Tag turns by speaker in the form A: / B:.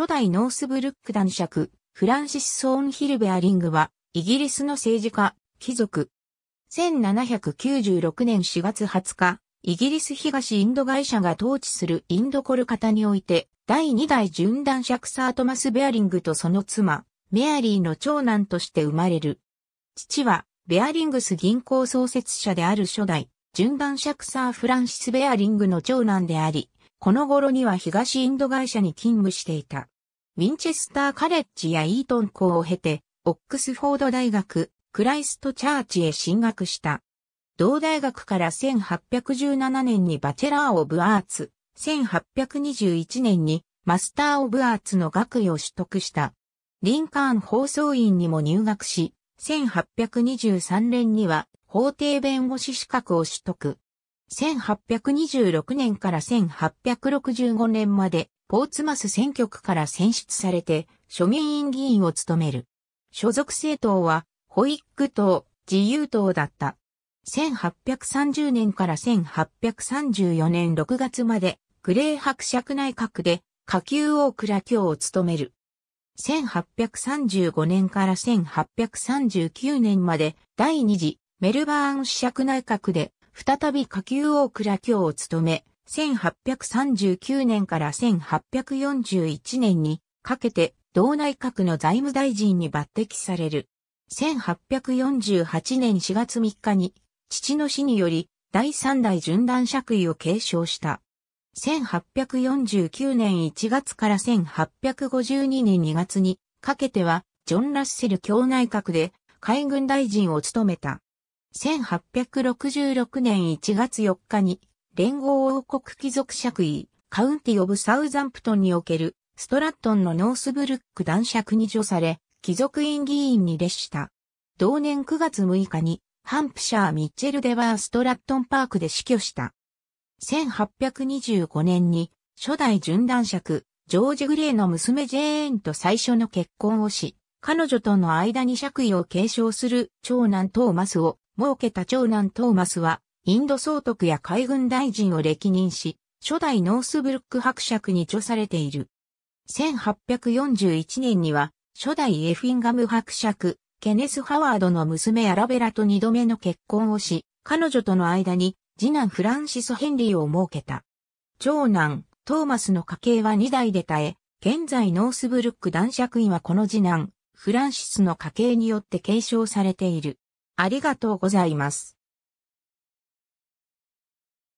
A: 初代ノースブルック男爵、フランシス・ソーンヒルベアリングは、イギリスの政治家、貴族。1796年4月20日、イギリス東インド会社が統治するインドコルカタにおいて、第2代準男爵サートマス・ベアリングとその妻、メアリーの長男として生まれる。父は、ベアリングス銀行創設者である初代、準男爵サー・フランシス・ベアリングの長男であり、この頃には東インド会社に勤務していた。ウィンチェスターカレッジやイートン校を経て、オックスフォード大学、クライストチャーチへ進学した。同大学から1817年にバチェラー・オブ・アーツ、1821年にマスター・オブ・アーツの学位を取得した。リンカーン放送院にも入学し、1823年には法廷弁護士資格を取得。1826年から1865年まで、ポーツマス選挙区から選出されて、諸民院議員を務める。所属政党は、ホイッ党、自由党だった。1830年から1834年6月まで、グレー伯爵内閣で、下級大倉卿を務める。1835年から1839年まで、第二次メルバーン子爵内閣で、再び下級大倉卿を務め、1839年から1841年にかけて同内閣の財務大臣に抜擢される。1848年4月3日に父の死により第三代順断爵位を継承した。1849年1月から1852年2月にかけてはジョン・ラッセル卿内閣で海軍大臣を務めた。1866年1月4日に、連合王国貴族爵位、カウンティ・オブ・サウザンプトンにおける、ストラットンのノースブルック男爵に除され、貴族院議員に列した。同年9月6日に、ハンプシャー・ミッチェル・デバー・ストラットンパークで死去した。1825年に、初代準男爵、ジョージ・グレーの娘ジェーンと最初の結婚をし、彼女との間に爵位を継承する長男トーマスを設けた長男トーマスは、インド総督や海軍大臣を歴任し、初代ノースブルック伯爵に著されている。1841年には、初代エフィンガム伯爵、ケネス・ハワードの娘アラベラと二度目の結婚をし、彼女との間に次男フランシス・ヘンリーを設けた。長男、トーマスの家系は二代で絶え、現在ノースブルック男爵院はこの次男、フランシスの家系によって継承されている。ありがとうございます。